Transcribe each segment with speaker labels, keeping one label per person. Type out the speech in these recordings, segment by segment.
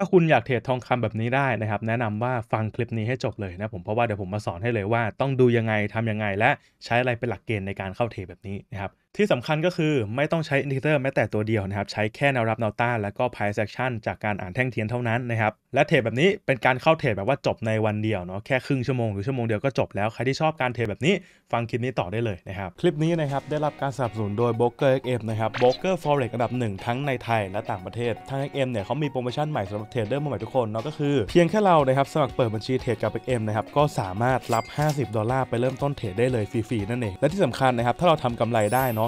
Speaker 1: ถ้าคุณอยากเทรดทองคำแบบนี้ได้นะครับ แนะนำว่าฟังคลิปนี้ให้จบเลยนะผมเพราะว่าเดี๋ยวผมมาสอนให้เลยว่าต้องดูยังไงทำยังไงและใช้อะไรเป็นหลักเกณฑ์ในการเข้าเทรดแบบนี้นะครับที่สำคัญก็คือไม่ต้องใช้อินดิเคเตอร์แม้แต่ตัวเดียวนะครับ ใช้แค่แนวรับแนวต้านแล้วก็ p า i เ e ็ c t i o n จากการอ่านแท่งเทียนเท่านั้นนะครับ และเทรดแบบนี้เป็นการเข้าเทรดแบบว่าจบในวันเดียวเนาะแค่ครึ่งชั่วโมงหรือชั่วโมงเดียวก็จบแล้วใครที่ชอบการเทรดแบบนี้ฟังคลิปนี้ต่อได้เลยนะครับ คลิปนี้นะครับได้รับการสนับสนุนโดย b เ o k e r XM นะครับ Broker Forex อันดับหนึ่งทั้งในไทย และต่างประเทศทาง XM เนี่ยเขามีโปรโมชั่นใหม่สำหรับเทรดเดอร์ใหม่ทุกคนเนาะก็คือเพียงแค่เรานะครับสมัครเปิดบัญชีเทรดกับ XM นะครับก็สามารถรับ50ดอลลาร์ไปเริ่มต้นเทรดได้เลยฟรีๆนั่นเองและที่สำคัญนะครับถ้าเราทำกำไรได้เนาะ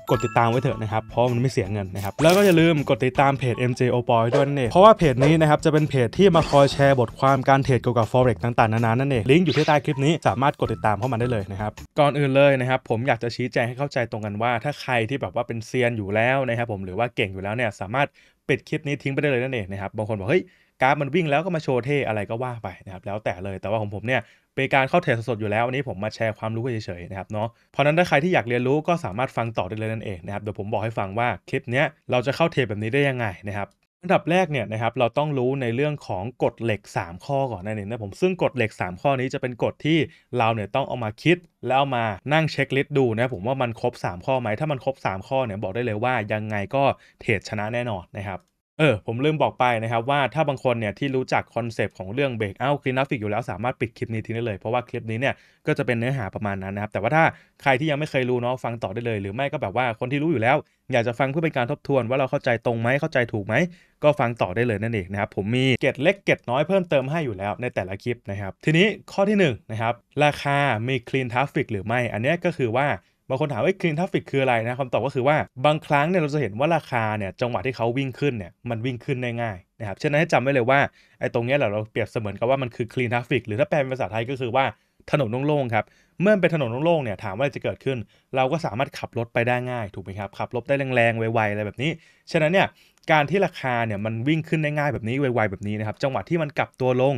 Speaker 1: กดติดตามไว้เถอะนะครับ เพราะมันไม่เสียเงินนะครับ แล้วก็อย่าลืมกดติดตามเพจ MJ o p o y ด้วยนี่เพราะว่าเพจนี้นะครับจะเป็นเพจที่มาคอยแชร์บทความการเทรดเกี่ยวกับ forex ต่างๆ นานา นั่นเอง ลิงก์อยู่ที่ใต้คลิปนี้ สามารถกดติดตามเข้ามาได้เลยนะครับ ก่อนอื่นเลยนะครับ ผมอยากจะชี้แจงให้เข้าใจตรงกันว่า ถ้าใครที่แบบว่าเป็นเซียนอยู่แล้วนะครับผม หรือว่าเก่งอยู่แล้วเนี่ย สามารถปิดคลิปนี้ทิ้งไปได้เลยนั่นเองนะครับ บางคนบอกเฮ้ยกราฟมันวิ่งแล้วก็มาโชว์เท่อะไรก็ว่าไปนะครับแล้วแต่เลยแต่ว่าของผมเนี่ยเป็นการเข้าเทรดสดๆอยู่แล้ววันนี้ผมมาแชร์ความรู้เฉยๆนะครับเนาะเพราะนั้นถ้าใครที่อยากเรียนรู้ก็สามารถฟังต่อได้เลยนั่นเองนะครับเดี๋ยวผมบอกให้ฟังว่าคลิปนี้เราจะเข้าเทรดแบบนี้ได้ยังไงนะครับ อันดับแรกเนี่ยนะครับเราต้องรู้ในเรื่องของกฎเหล็ก 3 ข้อก่อนนั่นเองนะผมซึ่งกฎเหล็ก 3 ข้อนี้จะเป็นกฎที่เราเนี่ยต้องเอามาคิดแล้วเอามานั่งเช็คลิสต์ดูนะผมว่ามันครบ3 ข้อไหมถ้ามันครบ3 ข้อเนี่ยบอกได้เลยว่ายังไงก็เทรดชนะแน่นอนนะครับเออผมลืมบอกไปนะครับว่าถ้าบางคนเนี่ยที่รู้จักคอนเซปต์ของเรื่องเบรกเอาคล l น a n ฟฟ a p อยู่แล้วสามารถปิดคลิปนี้ทิ้งได้เลยเพราะว่าคลิปนี้เนี่ยก็จะเป็นเนื้อหาประมาณนั้นนะครับแต่ว่าถ้าใครที่ยังไม่เคยรู้เนาะฟังต่อได้เลย หรือไม่ก็แบบว่าคนที่รู้อยู่แล้ว อยากจะฟังเพื่อเป็นการทบทวน ว่าเราเข้าใจตรงไหมเข้าใจถูกไหมก็ฟังต่อได้เลยนั่นเองนะครับผมมีเกตเล็กเกตน้อยเพิ่มเติมให้อยู่แล้วในแต่ละคลิปนะครับทีนี้ข้อที่1นนะครับราคามีคลินท g ฟฟ p h หรือไม่อันนี้ก็คือว่าบางคนถามว่าคลีนทัฟฟิกคืออะไรนะ คำตอบก็คือว่าบางครั้งเนี่ย เราจะเห็นว่าราคาเนี่ย จังหวะที่เขาวิ่งขึ้นเนี่ย มันวิ่งขึ้นได้ง่ายนะครับ ฉะนั้นให้จำไว้เลยว่า ไอ้ตรงนี้แหละเราเปรียบเสมือนกับว่ามันคือคลีนทัฟฟิกหรือถ้าแปลเป็นภาษาไทยก็คือว่า ถนนโล่งๆครับ เมื่อเป็นถนนโล่งๆเนี่ย ถามว่าจะเกิดขึ้น เราก็สามารถขับรถไปได้ง่าย ถูกไหมครับ ขับรถได้แรงๆ ไวๆ อะไรแบบนี้ ฉะนั้นเนี่ย การที่ราคาเนี่ย มันวิ่งขึ้นได้ง่าย แบบนี้ ไวๆ แบบนี้นะครับจังหวะที่มันกลับตัวลง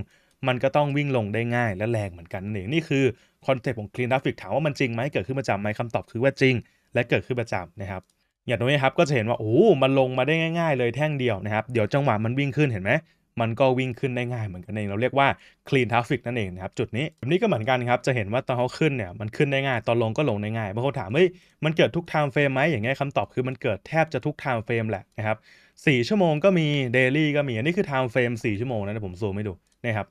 Speaker 1: มันก็ต้องวิ่งลงได้ง่ายและแรงเหมือนกันนี่นี่คือคอนเซปต์ของคลีนทราฟิกถามว่ามันจริงไหมเกิดขึ้นประจำไหมคำตอบคือว่าจริงและเกิดขึ้นประจำนะครับอย่างนี้ครับก็จะเห็นว่าโอ้มันลงมาได้ง่ายๆ เลยแท่งเดียวนะครับเดี๋ยวจังหวะมันวิ่งขึ้นเห็นไหมมันก็วิ่งขึ้นได้ง่ายเหมือนกันเองเราเรียกว่าคลีนท t r ฟิกนั่นเองนะครับจุดนี้แบบนี้ก็เหมือนกันครับจะเห็นว่าตอนเขาขึ้นเนี่ยมันขึ้นได้ง่าย ตอนลงก็ลงได้ง่ายบางคนถามเฮ้ยมันเกิดทุกไทม์เฟรมไหมอย่างเงี้ยคำตอบคือมันเกิดแทบจะทุกไทม์เฟรมแหละนะครับสชั่วโมงก็มีเดลี่ก็มีอันนี้คือ time f r a m 4ชั่วโมงนะผมซูมให้ดูนะครับ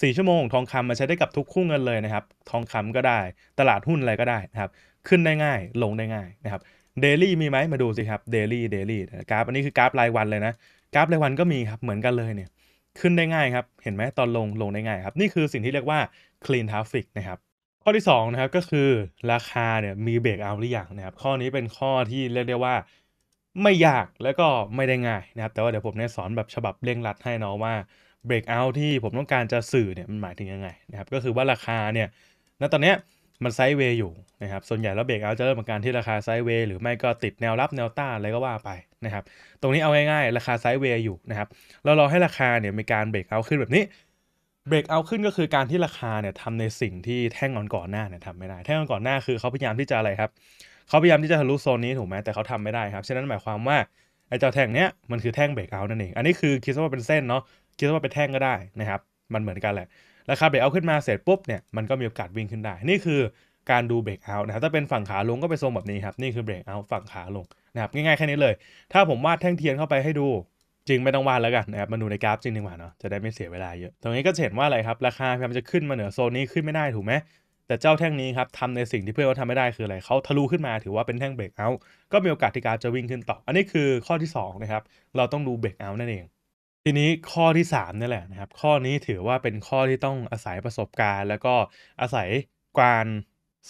Speaker 1: สี่ชั่วโมงทองคำมาใช้ได้กับทุกคู่เงินเลยนะครับ ทองคำก็ได้ ตลาดหุ้นอะไรก็ได้นะครับ ขึ้นได้ง่าย ลงได้ง่ายนะครับ เดลี่มีไหมมาดูสิครับ เดลี่ เดลี่กราฟอันนี้คือกราฟรายวันเลยนะ กราฟรายวันก็มีครับ เหมือนกันเลยเนี่ย ขึ้นได้ง่ายครับ เห็นไหมตอนลง ลงได้ง่ายครับ นี่คือสิ่งที่เรียกว่า clean traffic นะครับ ข้อที่2นะครับ ก็คือราคาเนี่ย มีเบรกเอาหรือยังนะครับ ข้อนี้เป็นข้อที่เรียกได้ว่า ไม่ยากแล้วก็ไม่ได้ง่ายนะครับ แต่ว่าเดี๋ยวผมเนี่ยสอนแบบฉบับเร่งรัดให้นนองว่าเบรกเอาที่ผมต้องการจะสื่อเนี่ยมันหมายถึงยังไงนะครับก็คือว่าราคาเนี่ยณตอนเนี้ยมันไซด์เวย์อยู่นะครับส่วนใหญ่แล้วเบรกเอาจะเริ่มจการที่ราคาไซด์เวย์หรือไม่ก็ติดแนวรับแนวต้านอะไรก็ว่าไปนะครับตรงนี้เอาง่ายๆ ราคาไซด์เวย์อยู่นะครับเรารอให้ราคาเนี่ยมีการเบรกเอาขึ้นแบบนี้เบรกเอาขึ้นก็คือการที่ราคาเนี่ยทำในสิ่งที่แท่งก่อนหน้าเนี่ยทำไม่ได้ แท่งก่อนหน้าคือเขาพยายามที่จะอะไรครับเขาพยายามที่จะทะลุโซนนี้ถูกไหมแต่เขาทำไม่ได้ครับฉะนั้นหมายความว่าไอ้เจ้าแท่งเนี้ยมันคือแท่งเบรกเอานั่นเองอันนี้คือคิดว่าเป็นเส้นเนาะคิดว่าเป็นแท่งก็ได้นะครับ มันเหมือนกันแหละ ราคาเบรกเอา ขึ้นมาเสร็จปุ๊บเนี่ยมันก็มีโอกาสวิ่งขึ้นได้ นี่คือการดูเบรกเอานะครับถ้าเป็นฝั่งขาลงก็ไปทรงแบบนี้ครับ นี่คือเบรกเอาฝั่งขาลงนะครับง่ายๆแค่นี้เลย ถ้าผมวาดแท่งเทียนเข้าไปให้ดูจริงไม่ต้องวาดแล้วกันนะครับมาดูในกราฟจริงดีกว่าเนาะจะได้ไม่เสียเวลาเยอะตรงนี้ก็เห็นว่าอะไรครับราคาพยายามจะขึ้นมาเหนือโซนนี้ขึ้นไม่ได้ถูกไหมแต่เจ้าแท่งนี้ครับทำในสิ่งที่เพื่อนเขาทำไม่ได้คืออะไรเขาทะลุขึ้นมาถือว่าเป็นแท่งเบรกเอาก็มีโอกาสที่การจะวิ่งขึ้นต่อ อันนี้คือข้อที่2นะครับเราต้องดูเบรกเอานั่นเองทีนี้ข้อที่3นี่แหละนะครับข้อนี้ถือว่าเป็นข้อที่ต้องอาศัยประสบการณ์ แล้วก็อาศัยการ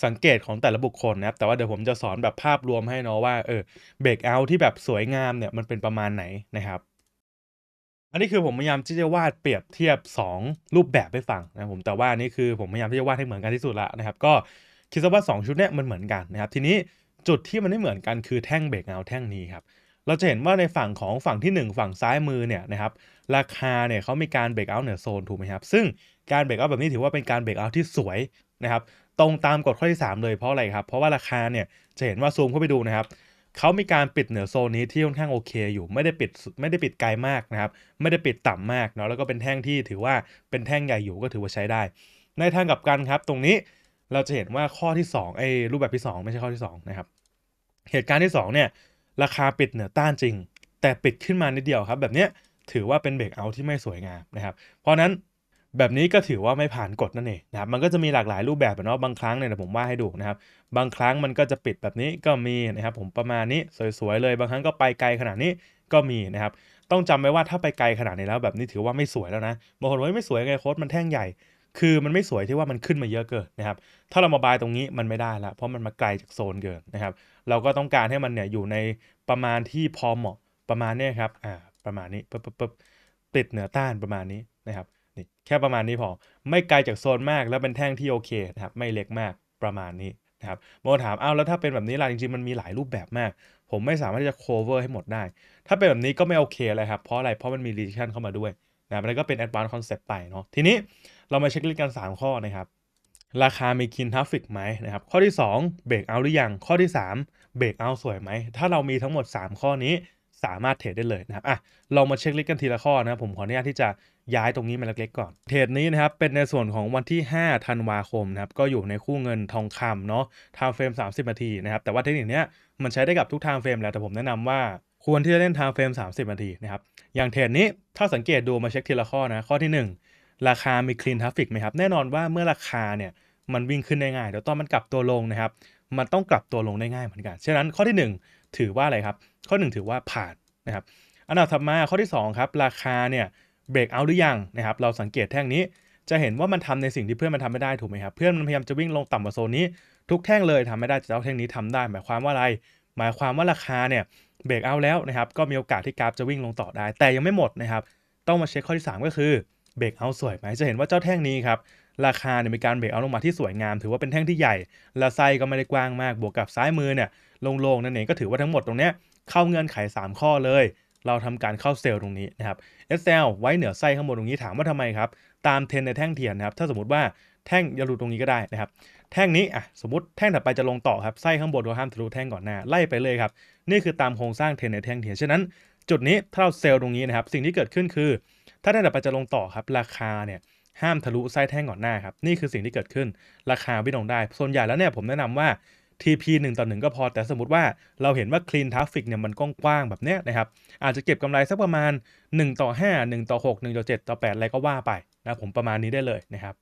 Speaker 1: สังเกตของแต่ละบุคคลนะครับแต่ว่าเดี๋ยวผมจะสอนแบบภาพรวมให้เนาะว่าเออเบรกเอาที่แบบสวยงามเนี่ยมันเป็นประมาณไหนนะครับ อันนี้คือผมพยายามที่จะวาดเปรียบเทียบ 2 รูปแบบให้ฟังนะผมแต่ว่านี่คือผมพยายามที่จะวาดให้เหมือนกันที่สุดละนะครับก็คิดซะว่า2ชุดเนี่ยมันเหมือนกันนะครับทีนี้จุดที่มันไม่เหมือนกันคือแท่งเบรกเอาแท่งนี้ครับเราจะเห็นว่าในฝั่งของฝั่งที่ 1 ฝั่งซ้ายมือเนี่ยนะครับราคาเนี่ยเขามีการเบรกเอาเหนือโซนถูกไหมครับซึ่งการเบรกเอาแบบนี้ถือว่าเป็นการเบรกเอาที่สวยนะครับ ตรงตามกฎข้อที่3เลยเพราะอะไรครับเพราะว่าราคาเนี่ยจะเห็นว่าซูมเข้าไปดูนะครับเขามีการปิดเหนือโซนนี้ที่ค่อนข้างโอเคอยู่ไม่ได้ปิดไม่ได้ปิดไกลมากนะครับ ไม่ได้ปิดต่ำมากเนาะแล้วก็เป็นแท่งที่ถือว่าเป็นแท่งใหญ่อยู่ก็ถือว่าใช้ได้ ในทางกลับกันครับ ตรงนี้เราจะเห็นว่าข้อที่2ไอ้รูปแบบที่ 2 ไม่ใช่ข้อที่2นะครับเหตุการณ์ที่ 2 เนี่ยราคาปิดเนี่ยต้านจริง แต่ปิดขึ้นมานิดเดียวครับ แบบนี้ถือว่าเป็นเบรกเอาที่ไม่สวยงามนะครับเพราะนั้นแบบนี้ก็ถือว่าไม่ผ่านกฎนั่นเองนะครับมันก็จะมีหลากหลายรูปแบบเนาะบางครั้งเนี่ยผมว่าให้ดูนะครับบางครั้งมันก็จะปิดแบบนี้ก็มีนะครับผมประมาณนี้สวยๆเลย บางครั้งก็ไปไกลขนาดนี้ก็มีนะครับต้องจำไว้ว่าถ้าไปไกลขนาดนี้แล้ว แบบนี้ถือว่าไม่สวยแล้วนะบางคนว่าไม่สวยไงโค้ดมันแท่งใหญ่คือมันไม่สวยที่ว่ามันขึ้นมาเยอะเกินนะครับถ้าเรามาบายตรงนี้มันไม่ได้ละเพราะมันมาไกลจากโซนเกินนะครับเราก็ต้องการให้มันเนี่ยอยู่ในประมาณที่พอเหมาะประมาณนี้ครับอ่าประมาณนี้ปึ๊บปึ๊บติดเหนือต้านประมาณนี้นะครับนี่แค่ประมาณนี้พอไม่ไกลจากโซนมากแล้วเป็นแท่งที่โอเคนะครับไม่เล็กมากประมาณนี้นะครับโมถามอ้าวแล้วถ้าเป็นแบบนี้ล่ะจริงๆมันมีหลายรูปแบบมาก ผมไม่สามารถที่จะ cover ให้หมดได้ ถ้าเป็นแบบนี้ก็ไม่โอเคเลยครับเพราะอะไรเพราะมันมีรี s t r i t i o n เข้ามาด้วยนะมันก็เป็น advanced concept ไปเนาะทีนี้เรามาเช็คลิสต์กัน 3 ข้อนะครับราคามีคินทัฟฟิกไหมนะครับข้อที่ 2 เบรกเอาหรือยัง ข้อที่ 3 เบรกเอาสวยไหม ถ้าเรามีทั้งหมด 3 ข้อนี้สามารถเทรดได้เลยนะครับอ่ะเรามาเช็คลิสต์กันทีละข้อนะผมขออนุญาตที่จะย้ายตรงนี้มาเล็กๆก่อน เทรดนี้นะครับเป็นในส่วนของวันที่5ธันวาคมนะครับก็อยู่ในคู่เงินทองคำเนาะทางเฟรม30นาทีนะครับแต่ว่าเทคนิคนี้มันใช้ได้กับทุกทางเฟรมแล้วแต่ผมแนะนำว่า ควรที่จะเล่นทางเฟรม 30นาทีนะครับอย่างเทรดนี้ถ้าสังเกตดูมาเช็คทีละข้อนะข้อที่ 1ราคามีคลีนทราฟิกไหมครับ แน่นอนว่าเมื่อราคาเนี่ย มันวิ่งขึ้นได้ง่ายแล้วตอนมันกลับตัวลงนะครับ มันต้องกลับตัวลงได้ง่ายเหมือนกัน ฉะนั้นข้อที่ 1 ถือว่าอะไรครับ ข้อ1ถือว่าผ่านนะครับอันดับถัดมาข้อที่2ครับ ราคา เนี่ยเบรกเอาหรือยังนะครับ เราสังเกตแท่งนี้จะเห็นว่ามันทำในสิ่งที่เพื่อนมันทำไม่ได้ถูกไหมครับ เพื่อนมันพยายามจะวิ่งลงต่ำกว่าโซนนี้ ทุกแท่งเลยทำไม่ได้แต่เจาแท่งนี้ทำได้ หมายความว่าอะไร หมายความว่าราคาเนี่ยเบรกเอาแล้วนะครับ ก็มีโอกาสที่กราฟจะวิ่งลงต่อได้ แต่ยังไม่หมดนะครับ ต้องมาเช็คข้อที่ 3 ก็คือเบรกเอาสวยไหม จะเห็นว่าเจ้าแท่งนี้ครับ ราคาเนี่ยมีการเบรกเอาลงมาที่สวยงาม ถือว่าเป็นแท่งที่ใหญ่ และไส้ก็ไม่ได้กว้างมาก บวกกับซ้ายมือเนี่ยโล่งๆนั่นเอง ก็ถือว่าทั้งหมดตรงเนี้ยเข้าเงื่อนไข 3 ข้อเลย เราทำการเข้าเซลล์ตรงนี้นะครับ SL ไว้เหนือไส้ข้างบนตรงนี้ถามว่าทำไมครับ ตามเทนในแท่งเทียนนะครับ ถ้าสมมติว่าแท่งจะหลุดตรงนี้ก็ได้นะครับ แท่งนี้อ่ะสมมติแท่งถัดไปจะลงต่อครับ ไส้ข้างบนเราห้ามทะลุแท่งก่อนหน้าไล่ไปเลยครับ นี่คือตามโครงสร้างเทนในแท่งเทียนฉะนั้น จุดนี้ถ้าเราเซลล์ตรงนี้นะครับสิ่งที่เกิดขึ้นคือถ้าได้ดับไปจะลงต่อครับ ราคาเนี่ยห้ามทะลุไส้แท่งก่อนหน้าครับ นี่คือสิ่งที่เกิดขึ้นราคาไม่ลงได้ส่วนใหญ่แล้วเนี่ยผมแนะนำว่า TP 1 ต่อ 1 ก็พอ แต่สมมติว่าเราเห็นว่า Clean Traffic เนี่ยมันกว้างแบบเนี้ยนะครับอาจจะเก็บกำไรสักประมาณ 1 ต่อ 5 1 ต่อ 6 1 ต่อ 7 ต่อ8อะไรก็ว่าไปนะผมประมาณนี้ได้เลยนะครับ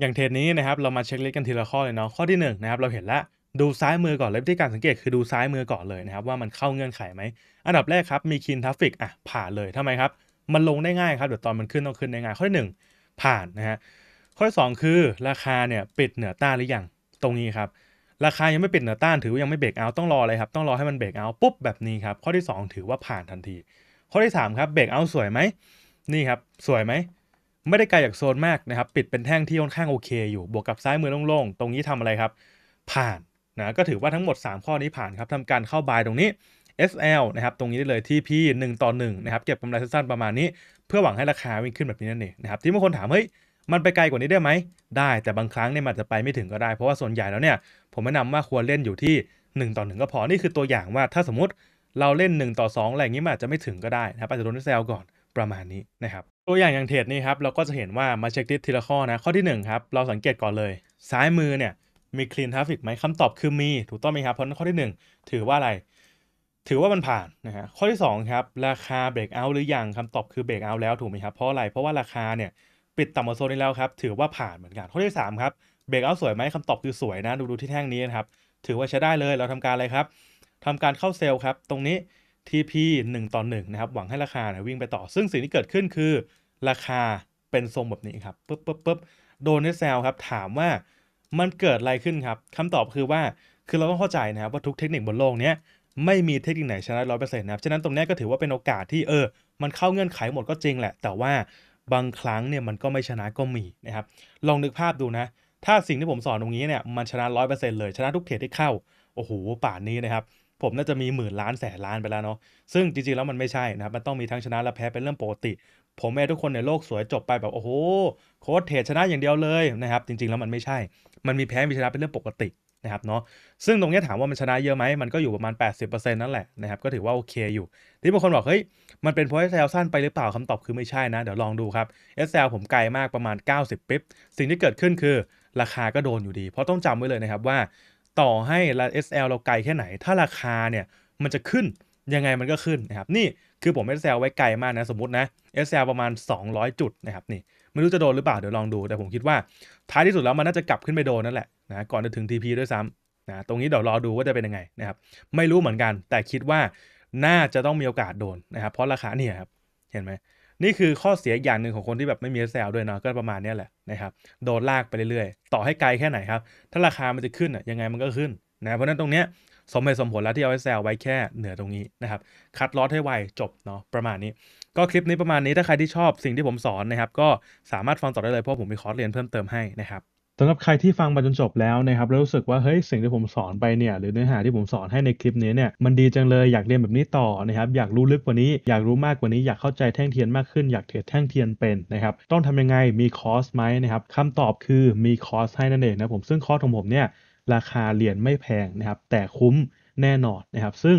Speaker 1: อย่างเทรดนี้นะครับเรามาเช็คลิสกันทีละข้อเลยเนาะข้อที่1นะครับเราเห็นละดูซ้ายมือก่อนเลยวิธีการสังเกตคือดูซ้ายมือก่อนเลยนะครับ ว่ามันเข้าเงื่อนไขไหมอันดับแรกครับมีคลีนท t r ฟ f f อ่ะผ่านเลยทำไมครับมันลงได้ง่ายครับเดี๋ยวตอนมันขึ้นต้องขึ้นได้ง่ายข้อที่หนึ่งผ่านนะฮะข้อที่สองคือราคาเนี่ยปิดเหนือต้านหรือยังตรงนี้ครับ ราคายังไม่ปิดเหนือต้านถือว่ายังไม่เบรกเอาต้องรออะไรครับต้องรอให้มันเบรกเอาปุ๊บแบบนี้ครับข้อที่ 2 ถือว่าผ่านทันที ข้อที่3ครับเบรกเอาสวยไหมนี่ครับ สวยไหมไม่ได้ไกลจากโซนมากนะครับปิดเป็นแท่งที่ค่อนข้างโอเค อยู่บวกกับซ้ายมือโล่งๆตรงนี้ทำอะไรครับ ผ่านนะก็ถือว่าทั้งหมด 3 ข้อนี้ผ่านครับทำการเข้าบายตรงนี้ SL นะครับตรงนี้ได้เลย TP 1ต่อ1นะครับเก็บกำไรสั้นๆประมาณนี้ เพื่อหวังให้ราคาวิ่งขึ้นแบบนี้นั่นเองนะครับที่บางคนถามเฮ้ย มันไปไกลกว่านี้ได้ไหมได้แต่บางครั้งเนี่ยมันจะไปไม่ถึงก็ได้เพราะว่าส่วนใหญ่แล้วเนี่ย ผมแนะนำว่าควรเล่นอยู่ที่ 1 ต่อ 1 ก็พอ นี่คือตัวอย่างว่าถ้าสมมติเราเล่น1ต่อ2อะไรอย่างนี้มันอาจจะไม่ถึงก็ได้นะครับอาจจะโดนเซลก่อนประมาณนี้นะครับตัวอย่างอย่างเทรดนี้ครับเราก็จะเห็นว่ามาเช็คทิศทีละข้อนะข้อที่1ครับเราสังเกตก่อนเลยซ้ายมือเนี่ยมีคลีนทราฟิกไหมคำตอบคือมีถูกต้องไหมครับเพราะข้อที่ 1 ถือว่าอะไรถือว่ามันผ่านนะฮะข้อที่ 2 ครับ ราคาเบรกเอาหรือยังคำตอบคือเบรกเอาแล้วถูกไหมครับเพราะอะไรเพราะว่าราคาเนี่ย ปิดต่ำกว่าโซนนี้แล้วครับถือว่าผ่านเหมือนกันข้อที่ 3 ครับเบรกเอาสวยไหมคำตอบคือสวยนะ ดูดูที่แท่งนี้นะครับ ถือว่าใช้ได้เลยเราทำการอะไรครับทำการเข้าเซลล์ครับ ตรงนี้ TP 1ต่อ1นะครับ หวังให้ราคาเนี่ยวิ่งไปต่อ ซึ่งสิ่งที่เกิดขึ้นคือ ราคาเป็นทรงแบบนี้ครับปึ๊บปึ๊บปึ๊บโดนในเซลล์ครับถามว่ามันเกิดอะไรขึ้นครับคำตอบคือว่าคือเราต้องเข้าใจนะครับว่าทุกเทคนิคบนโลกนี้ไม่มีเทคนิคไหนชนะร้อยเปอร์เซ็นต์นะครับ ฉะนั้นตรงนี้ก็ถือว่าเป็นโอกาสที่เออมันเข้าเงื่อนไขหมดก็จริงแหละ แต่ว่าบางครั้งเนี่ยมันก็ไม่ชนะก็มีนะครับ ลองนึกภาพดูนะ ถ้าสิ่งที่ผมสอนตรงนี้เนี่ยมันชนะร้อยเปอร์เซ็นต์เลยชนะทุกเขตที่เข้า โอ้โหป่านนี้นะครับ ผมน่าจะมีหมื่นล้านแสนล้านไปแล้วเนาะ ซึ่งจริงๆแล้วมันไม่ใช่นะครับ มันต้องมีทั้งชนะและแพ้เป็นเรื่องปกติ ผมแม่ทุกคนในโลกสวยจบไปแบบโอ้โหโค้ดเทรดชนะอย่างเดียวเลยนะครับจริง ๆ แล้วมันไม่ใช่ มันมีแพ้มีชนะเป็นเรื่องปกตินะครับเนาะซึ่งตรงนี้ถามว่ามันชนะเยอะไหมมันก็อยู่ประมาณ 80%นั่นแหละนะครับก็ถือว่าโอเคอยู่ ที่บางคนบอก เฮ้ย มันเป็นเพราะ SL สั้นไปหรือเปล่าคำตอบคือไม่ใช่นะ เดี๋ยวลองดูครับ SL ผมไกลมากประมาณ 90 ปิ๊บสิ่งที่เกิดขึ้นคือราคาก็โดนอยู่ดี เพราะต้องจำไว้เลยนะครับว่า ต่อให้ SL เราไกลแค่ไหน ถ้าราคาเนี่ยมันจะขึ้นยังไงมันก็ขึ้นนะครับนี่คือผม SL ไว้ไกลมากนะสมมตินะ SL ประมาณ 200 จุดนะครับนี่ไม่รู้จะโดนหรือเปล่า เดี๋ยวลองดูแต่ผมคิดว่าท้ายที่สุดแล้วมันน่าจะกลับขึ้นไปโดนนั่นแหละนะก่อนจะถึง TP ด้วยซ้ำนะตรงนี้เดี๋ยวรอดูว่าจะเป็นยังไงนะครับไม่รู้เหมือนกันแต่คิดว่าน่าจะต้องมีโอกาสโดนนะครับเพราะราคาเนี่ยครับ เห็นไหม นี่คือข้อเสียอย่างหนึ่งของคนที่แบบไม่มีเซลด้วยเนาะก็ประมาณนี้แหละนะครับโดนลากไปเรื่อยๆต่อให้ไกลแค่ไหนครับถ้าราคามันจะขึ้นอ่ะยังไงมันก็ขึ้นนะเพราะนั้นตรงเนี้ยสมเหตุสมผลแล้วที่เอาไว้แซลไว้แค่เหนือตรงนี้นะครับคัดลอตให้ไวจบเนาะประมาณนี้ก็คลิปนี้ประมาณนี้ถ้าใครที่ชอบสิ่งที่ผมสอนนะครับ ก็สามารถฟังต่อได้เลยเพราะผมมีคอร์สเรียนเพิ่มเติมให้นะครับสำหรับใครที่ฟังมาจนจบแล้วนะครับแล้ว รู้สึกว่าเฮ้ยสิ่งที่ผมสอนไปเนี่ยหรือเนื้อหาที่ผมสอนให้ในคลิปนี้เนี่ยมันดีจังเลยอยากเรียนแบบนี้ต่อนะครับอยากรู้ลึกกว่านี้ อยากรู้มากกว่านี้ อยากเข้าใจแท่งเทียนมากขึ้น อยากเทรดแท่งเทียนเป็นนะครับต้องทำยังไงมีคอร์สไหมนะครับคำตอบคือมีคอร์สให้นั่นเองนะผมซึ่งคอร์สของผมเนี่ยราคาเรียนไม่แพงนะครับแต่คุ้มแน่นอนนะครับซึ่ง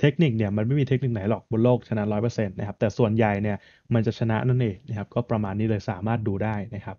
Speaker 1: เทคนิคเนี่ยมันไม่มีเทคนิคไหนหรอก บนโลกชนะ 100%นะครับ แต่ส่วนใหญ่เนี่ยมันจะชนะนั่นเองนะครับ ก็ประมาณนี้เลยสามารถดูได้นะครับ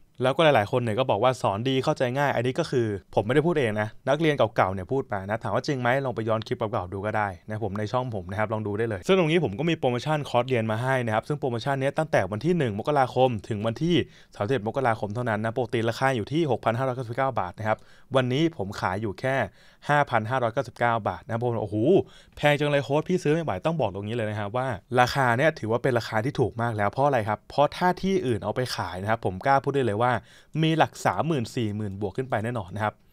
Speaker 1: แล้วก็หลายๆ คนเนี่ยก็บอกว่าสอนดีเข้าใจง่าย อันนี้ก็คือผมไม่ได้พูดเองนะ นักเรียนเก่า ๆ เนี่ยพูดมานะ ถามว่าจริงไหมลองไปย้อนคลิปเก่าๆดูก็ได้นะผมในช่องผมนะครับลองดูได้เลยซึ่งตรงนี้ผมก็มีโปรโมชั่นคอร์สเรียนมาให้นะครับซึ่งโปรโมชั่นนี้ตั้งแต่วันที่ 1 มกราคม ถึงวันที่ 31 มกราคมเท่านั้นนะปกติราคาอยู่ที่ 6,599 บาทนะครับวันนี้ผมขายอยู่แค่ 5,599 บาทนะผมโอ้โหแพงจังเลยโค้ดพี่ซื้อไม่ไหวต้องบอกตรงนี้เลยนะครับว่าราคาเนี่ยถือว่าเป็นราคาที่ถูกมากแล้วเพราะอะไรครับเพราะถ้าที่อื่นเอาไปขายนะครับผมกล้าพูดได้เลยว่าามีหลัก3 4 0 0 0 0 บวกขึ้นไปแน่นอนนะครับ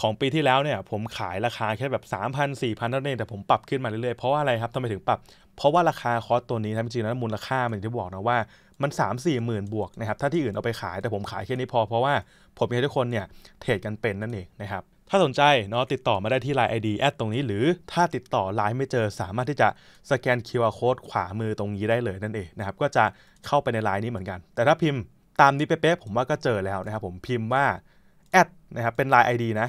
Speaker 1: ของปีที่แล้วเนี่ยผมขายราคาแค่แบบ 3 0 0 0 4 0 0 0เท่านั้นแต่ผมปรับขึ้นมาเรื่อยๆ เพราะว่าอะไรครับทำไมถึงปรับ เพราะว่าราคาคอสตัวนี้นะจริงๆแล้วมูลค่ามันอยที่บอกนะว่ามัน 3 4มสี่หมื่นบวกนะครับถ้าที่อื่นเอาไปขาย แต่ผมขายแค่นี้พอเพราะว่าผมอยากให้ทุกคนเนี่ยเทรดกันเป็นนั่นเองนะครับถ้าสนใจเนาะติดต่อมาได้ที่ Line ID แอดตรงนี้ หรือถ้าติดต่อ Line ไม่เจอสามารถที่จะสแกน QR Code ขวามือตรงนี้ได้เลยนั่นเองนะครับก็จะเข้าไปใน Line นี้เหมือนกัน แต่ถ้าพิมพ์ตามนี้เป๊ะๆผมว่าก็เจอแล้วนะครับผมพิมพ์ว่าแอดนะครับเป็น Line ID นะ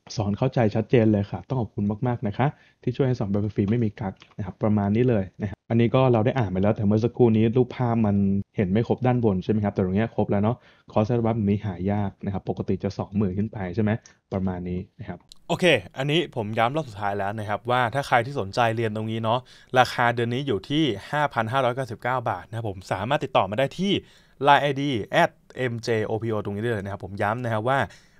Speaker 1: สอนเข้าใจชัดเจนเลยค่ะ ต้องขอบคุณมากๆ นะคะ ที่ช่วยให้สอนแบบฟรีไม่มีกักนะครับประมาณนี้เลยนะครับอันนี้ก็เราได้อ่านไปแล้วแต่เมื่อสักครู่นี้ รูปภาพมันเห็นไม่ครบด้านบนใช่ไหมครับแต่ตรงนี้ครบแล้วเนาะคอสร์สรับแบบนี้หายากนะครับปกติจะ2มื่นขึ้นไปใช่ไหมประมาณนี้นะครับโอเค อันนี้ผมย้ำรอบสุดท้ายแล้วนะครับว่าถ้าใครที่สนใจเรียนตรงนี้เนาะราคาเดือนนี้อยู่ที่ 5,599 บาทนะผมสามารถติดต่อมาได้ที่ Line ID at mjopo ตรงนี้ได้เลยนะครับผมย้ำนะครับว่า